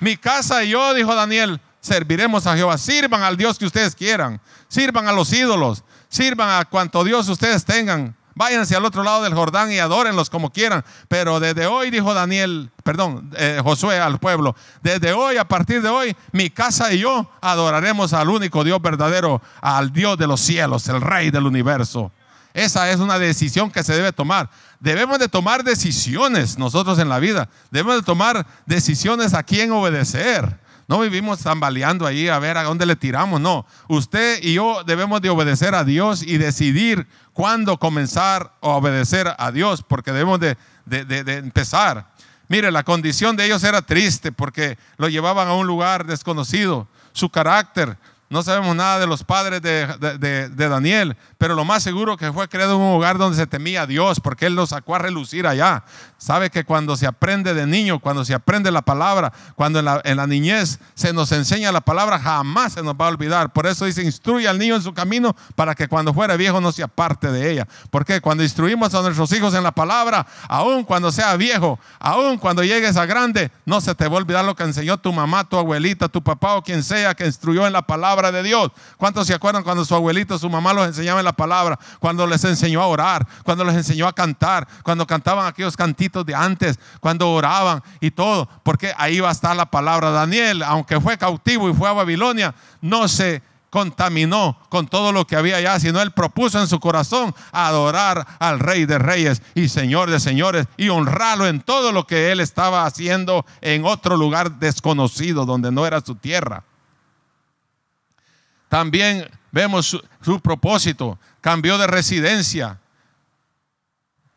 Mi casa y yo, dijo Daniel, serviremos a Jehová. Sirvan al Dios que ustedes quieran. Sirvan a los ídolos sirvan a cuanto Dios ustedes tengan. Váyanse al otro lado del Jordán y adórenlos como quieran. Pero desde hoy, dijo Daniel, perdón, eh, Josué al pueblo, desde hoy, a partir de hoy, mi casa y yo adoraremos al único Dios verdadero, al Dios de los cielos, el Rey del universo. Esa es una decisión que se debe tomar. Debemos de tomar decisiones nosotros en la vida. Debemos de tomar decisiones a quién obedecer. No vivimos tambaleando ahí a ver a dónde le tiramos, no. Usted y yo debemos de obedecer a Dios y decidir cuándo comenzar a obedecer a Dios, porque debemos de, de empezar. Mire, la condición de ellos era triste porque lo llevaban a un lugar desconocido. Su carácter, no sabemos nada de los padres de, Daniel, pero lo más seguro que fue creado en un lugar donde se temía a Dios, porque Él lo sacó a relucir allá. Sabe que cuando se aprende de niño, cuando se aprende la palabra, cuando en la, en la niñez se nos enseña la palabra, jamás se nos va a olvidar. Por eso dice, instruye al niño en su camino para que cuando fuera viejo no se aparte de ella. Porque cuando instruimos a nuestros hijos en la palabra, aún cuando sea viejo, aún cuando llegues a grande, no se te va a olvidar lo que enseñó tu mamá, tu abuelita, tu papá o quien sea que instruyó en la palabra de Dios. ¿Cuántos se acuerdan cuando su abuelito, su mamá los enseñaba la palabra? Cuando les enseñó a orar, cuando les enseñó a cantar, cuando cantaban aquellos cantitos de antes, cuando oraban y todo. Porque ahí va a estar la palabra. Daniel, aunque fue cautivo y fue a Babilonia, no se contaminó con todo lo que había allá, sino él propuso en su corazón adorar al Rey de Reyes y Señor de Señores y honrarlo en todo lo que él estaba haciendo en otro lugar desconocido donde no era su tierra. También vemos su, propósito. Cambió de residencia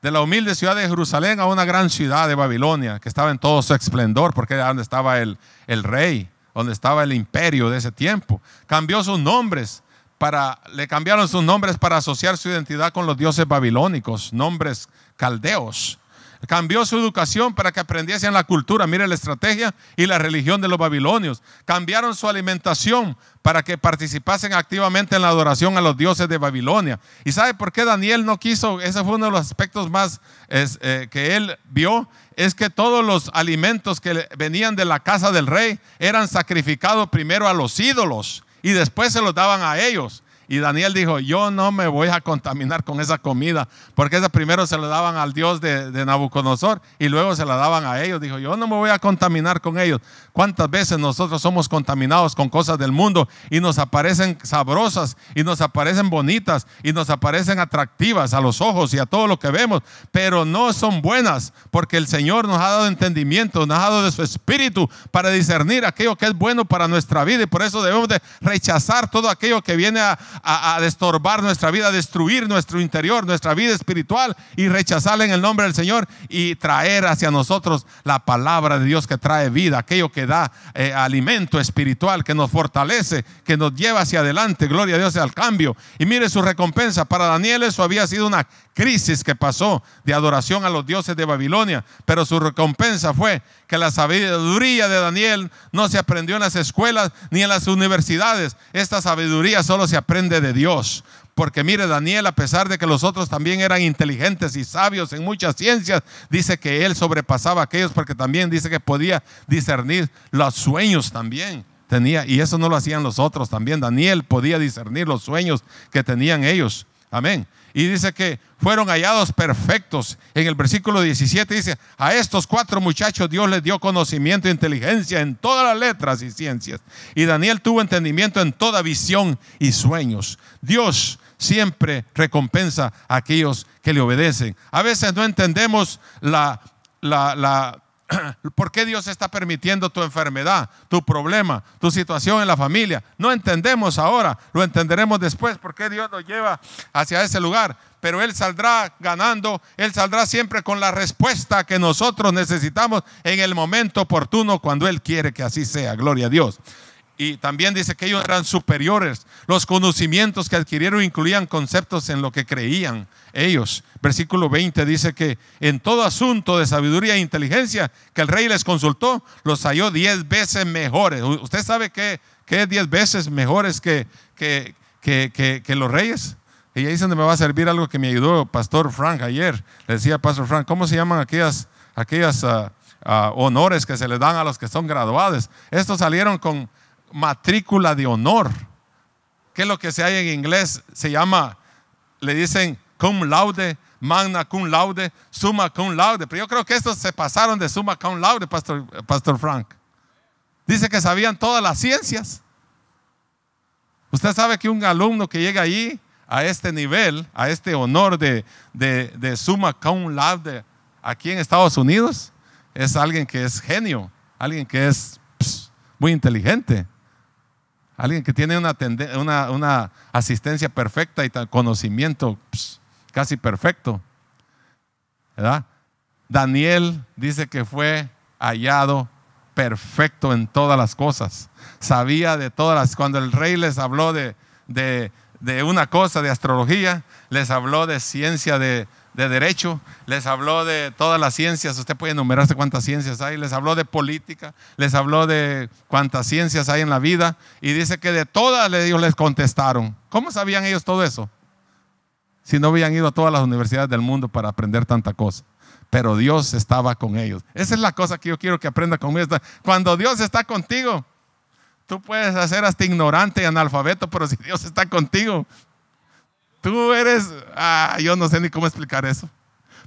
de la humilde ciudad de Jerusalén a una gran ciudad de Babilonia, que estaba en todo su esplendor, porque era donde estaba el, el, rey, donde estaba el imperio de ese tiempo. Cambió sus nombres, para, le cambiaron sus nombres para asociar su identidad con los dioses babilónicos, nombres caldeos. Cambió su educación para que aprendiesen la cultura, mire la estrategia y la religión de los babilonios. Cambiaron su alimentación para que participasen activamente en la adoración a los dioses de Babilonia. ¿Y sabe por qué Daniel no quiso? Ese fue uno de los aspectos más eh, que él vio, es que todos los alimentos que venían de la casa del rey eran sacrificados primero a los ídolos y después se los daban a ellos. Y Daniel dijo, yo no me voy a contaminar con esa comida, porque esa primero se la daban al dios de, Nabucodonosor y luego se la daban a ellos. Dijo, yo no me voy a contaminar con ellos. ¿Cuántas veces nosotros somos contaminados con cosas del mundo y nos aparecen sabrosas y nos aparecen bonitas y nos aparecen atractivas a los ojos y a todo lo que vemos, pero no son buenas, porque el Señor nos ha dado entendimiento, nos ha dado de su espíritu para discernir aquello que es bueno para nuestra vida y por eso debemos de rechazar todo aquello que viene a a, destorbar nuestra vida, destruir nuestro interior, nuestra vida espiritual y rechazarle en el nombre del Señor y traer hacia nosotros la palabra de Dios que trae vida, aquello que da eh, alimento espiritual, que nos fortalece, que nos lleva hacia adelante. Gloria a Dios al cambio. Y mire su recompensa. Para Daniel eso había sido una crisis que pasó de adoración a los dioses de Babilonia, pero su recompensa fue que la sabiduría de Daniel no se aprendió en las escuelas ni en las universidades. Esta sabiduría solo se aprende de Dios. Porque mire, Daniel, a pesar de que los otros también eran inteligentes y sabios en muchas ciencias, dice que él sobrepasaba a aquellos porque también dice que podía discernir los sueños también. Tenía, y eso no lo hacían los otros también. Daniel podía discernir los sueños que tenían ellos. Amén y dice que fueron hallados perfectos. En el versículo 17 dice, a estos cuatro muchachos Dios les dio conocimiento e inteligencia en todas las letras y ciencias. Y Daniel tuvo entendimiento en toda visión y sueños. Dios siempre recompensa a aquellos que le obedecen. A veces no entendemos la, la, la (clears throat) ¿Por qué Dios está permitiendo tu enfermedad, tu problema, tu situación en la familia? No entendemos ahora, lo entenderemos después, por qué Dios nos lleva hacia ese lugar. Pero Él saldrá ganando, Él saldrá siempre con la respuesta que nosotros necesitamos en el momento oportuno cuando Él quiere que así sea. Gloria a Dios. Y también dice que ellos eran superiores. Los conocimientos que adquirieron incluían conceptos en lo que creían ellos. Versículo 20 dice que en todo asunto de sabiduría e inteligencia que el rey les consultó, los halló diez veces mejores. ¿Usted sabe qué, qué diez veces mejores que, que, que, los reyes? Y ahí es donde me va a servir algo que me ayudó Pastor Frank ayer. Le decía Pastor Frank, ¿cómo se llaman aquellas, aquellas ah, ah, honores que se les dan a los que son graduados? Estos salieron con matrícula de honor, que es lo que se hay en inglés, se llama, le dicen cum laude, magna cum laude, summa cum laude. Pero yo creo que estos se pasaron de summa cum laude, Pastor, Pastor Frank. Dice que sabían todas las ciencias. Usted sabe que un alumno que llega allí a este nivel, a este honor de, de, de summa cum laude aquí en Estados Unidos, es alguien que es genio, alguien que es muy inteligente. Alguien que tiene una, asistencia perfecta y conocimiento casi perfecto. ¿Verdad? Daniel dice que fue hallado perfecto en todas las cosas. Sabía de todas las... Cuando el rey les habló de una cosa, de astrología, les habló de ciencia de, de derecho, les habló de todas las ciencias, usted puede enumerarse cuántas ciencias hay, les habló de política, les habló de cuántas ciencias hay en la vida y dice que de todas ellos les contestaron. ¿Cómo sabían ellos todo eso? Si no habían ido a todas las universidades del mundo para aprender tanta cosa. Pero Dios estaba con ellos. Esa es la cosa que yo quiero que aprenda conmigo. Cuando Dios está contigo, tú puedes hacer hasta ignorante y analfabeto, pero si Dios está contigo, Tú eres, ah, yo no sé ni cómo explicar eso.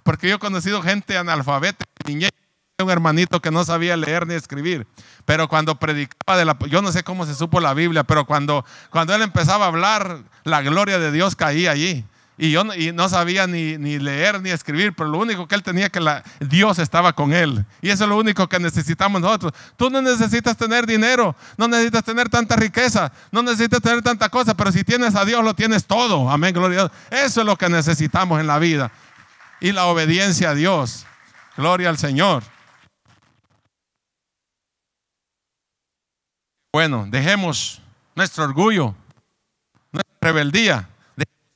Porque yo he conocido gente analfabeta, un hermanito que no sabía leer ni escribir, pero cuando predicaba de la, yo no sé cómo se supo la Biblia, pero cuando, cuando él empezaba a hablar, la gloria de Dios caía allí. Y yo y no sabía ni, ni, leer ni escribir, pero lo único que él tenía que Dios estaba con él. Y eso es lo único que necesitamos nosotros. Tú no necesitas tener dinero, no necesitas tener tanta riqueza, no necesitas tener tanta cosa, pero si tienes a Dios lo tienes todo. Amén, gloria a Dios. Eso es lo que necesitamos en la vida. Y la obediencia a Dios. Gloria al Señor. Bueno, dejemos nuestro orgullo, nuestra rebeldía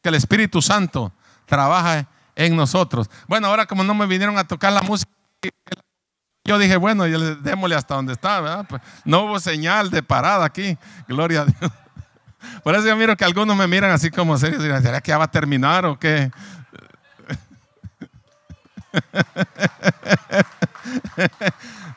que el Espíritu Santo trabaja en nosotros. Bueno, ahora como no me vinieron a tocar la música, yo dije, bueno, démosle hasta donde está, ¿verdad? Pues, no hubo señal de parada aquí, gloria a Dios. (laughs) Por eso yo miro que algunos me miran así como serios, dirán, ¿será que ya va a terminar o qué? (laughs)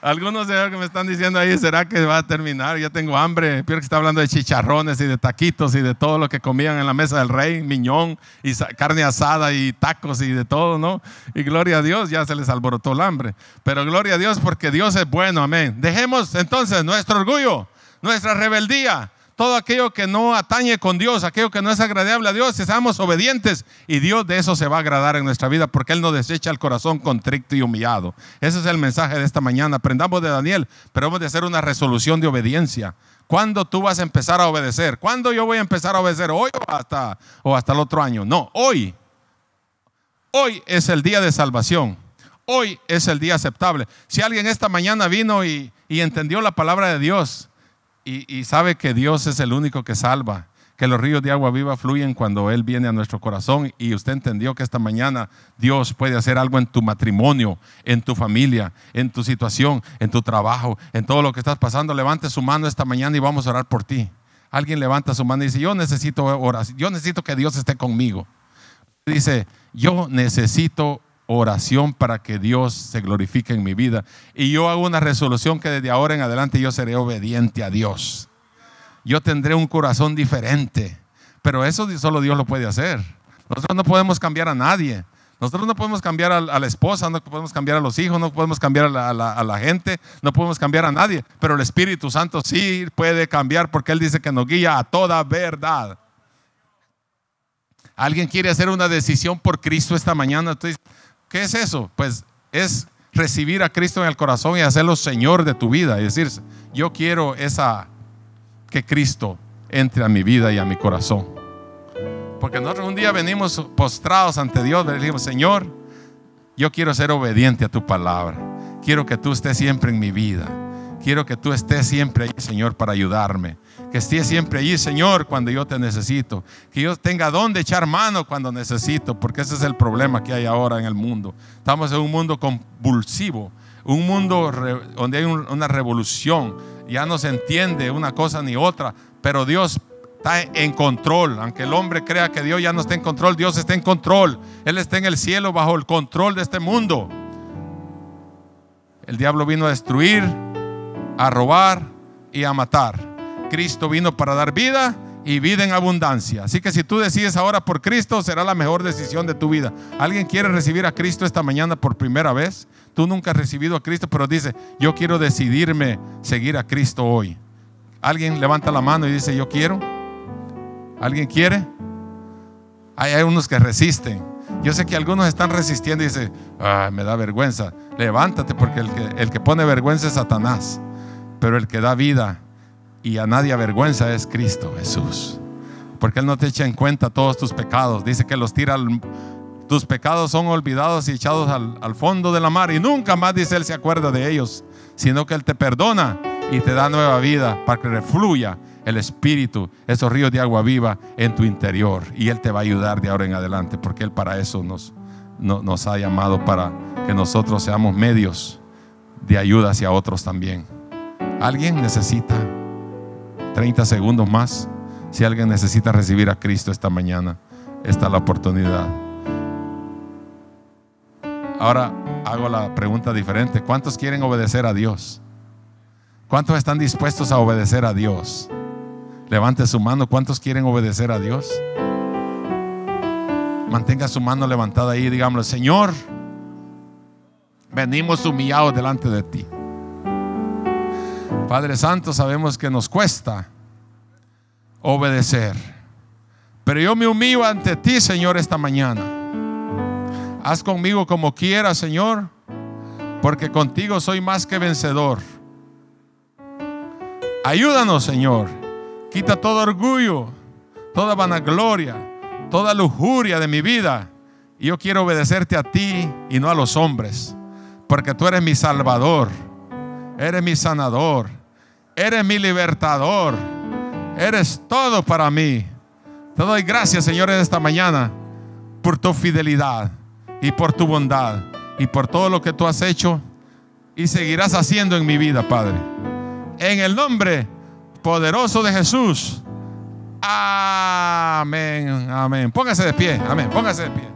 Algunos de que me están diciendo ahí, ¿será que va a terminar? Ya tengo hambre. Pior que está hablando de chicharrones y de taquitos y de todo lo que comían en la mesa del rey, miñón y carne asada y tacos y de todo, ¿no? Y gloria a Dios, ya se les alborotó el hambre. Pero gloria a Dios porque Dios es bueno, amén. Dejemos entonces nuestro orgullo, nuestra rebeldía, todo aquello que no atañe con Dios, aquello que no es agradable a Dios, seamos obedientes y Dios de eso se va a agradar en nuestra vida porque Él no desecha el corazón contrito y humillado. Ese es el mensaje de esta mañana. Aprendamos de Daniel, pero hemos de hacer una resolución de obediencia. ¿Cuándo tú vas a empezar a obedecer? ¿Cuándo yo voy a empezar a obedecer? ¿Hoy o hasta, o hasta el otro año? No, hoy. Hoy es el día de salvación. Hoy es el día aceptable. Si alguien esta mañana vino y, y entendió la palabra de Dios, y, sabe que Dios es el único que salva, que los ríos de agua viva fluyen cuando Él viene a nuestro corazón y usted entendió que esta mañana Dios puede hacer algo en tu matrimonio, en tu familia, en tu situación, en tu trabajo, en todo lo que estás pasando, levante su mano esta mañana y vamos a orar por ti. Alguien levanta su mano y dice, yo necesito oración, yo necesito que Dios esté conmigo. Dice, yo necesito oración para que Dios se glorifique en mi vida. Y yo hago una resolución que desde ahora en adelante yo seré obediente a Dios. Yo tendré un corazón diferente. Pero eso solo Dios lo puede hacer. Nosotros no podemos cambiar a nadie. Nosotros no podemos cambiar a, la esposa, no podemos cambiar a los hijos, no podemos cambiar a la, gente, no podemos cambiar a nadie. Pero el Espíritu Santo sí puede cambiar porque Él dice que nos guía a toda verdad. ¿Alguien quiere hacer una decisión por Cristo esta mañana? Entonces, ¿Qué es eso? Pues es recibir a Cristo en el corazón y hacerlo Señor de tu vida. Y decir, yo quiero esa, que Cristo entre a mi vida y a mi corazón. Porque nosotros un día venimos postrados ante Dios, le decimos, Señor, yo quiero ser obediente a tu palabra. Quiero que tú estés siempre en mi vida Quiero que tú estés siempre allí, Señor, para ayudarme. Que estés siempre allí, Señor, cuando yo te necesito. Que yo tenga dónde echar mano cuando necesito, porque ese es el problema que hay ahora en el mundo. Estamos en un mundo convulsivo, un mundo donde hay una revolución. Ya no se entiende una cosa ni otra, pero Dios está en control. Aunque el hombre crea que Dios ya no está en control, Dios está en control. Él está en el cielo bajo el control de este mundo. El diablo vino a destruir, a robar y a matar. Cristo vino para dar vida y vida en abundancia. Así que si tú decides ahora por Cristo, será la mejor decisión de tu vida. ¿Alguien quiere recibir a Cristo esta mañana por primera vez? Tú nunca has recibido a Cristo, pero dice, yo quiero decidirme seguir a Cristo hoy. Alguien levanta la mano y dice, yo quiero. ¿Alguien quiere? Hay, unos que resisten. Yo sé que algunos están resistiendo y dicen, ah, me da vergüenza. Levántate porque el que, el que pone vergüenza es Satanás. Pero el que da vida y a nadie avergüenza es Cristo Jesús. Porque Él no te echa en cuenta todos tus pecados. Dice que los tira Tus pecados son olvidados y echados al, fondo de la mar. Y nunca más, dice Él, se acuerda de ellos. Sino que Él te perdona y te da nueva vida para que refluya el Espíritu, esos ríos de agua viva en tu interior. Y Él te va a ayudar de ahora en adelante. Porque Él para eso nos ha llamado, para que nosotros seamos medios de ayuda hacia otros también. ¿Alguien necesita 30 segundos más? Si alguien necesita recibir a Cristo esta mañana, esta es la oportunidad. Ahora hago la pregunta diferente. ¿Cuántos quieren obedecer a Dios? ¿Cuántos están dispuestos a obedecer a Dios? Levante su mano. ¿Cuántos quieren obedecer a Dios? Mantenga su mano levantada ahí y digámosle, Señor, venimos humillados delante de ti. Padre Santo, sabemos que nos cuesta obedecer. Pero yo me humillo ante ti, Señor, esta mañana. Haz conmigo como quieras, Señor, porque contigo soy más que vencedor. Ayúdanos, Señor. Quita todo orgullo, toda vanagloria, toda lujuria de mi vida. Y yo quiero obedecerte a ti y no a los hombres, porque tú eres mi salvador, eres mi sanador, Eres mi libertador. Eres todo para mí. Te doy gracias, Señor, en esta mañana por tu fidelidad y por tu bondad y por todo lo que tú has hecho y seguirás haciendo en mi vida, Padre. En el nombre poderoso de Jesús. Amén, amén. Póngase de pie, amén. Póngase de pie.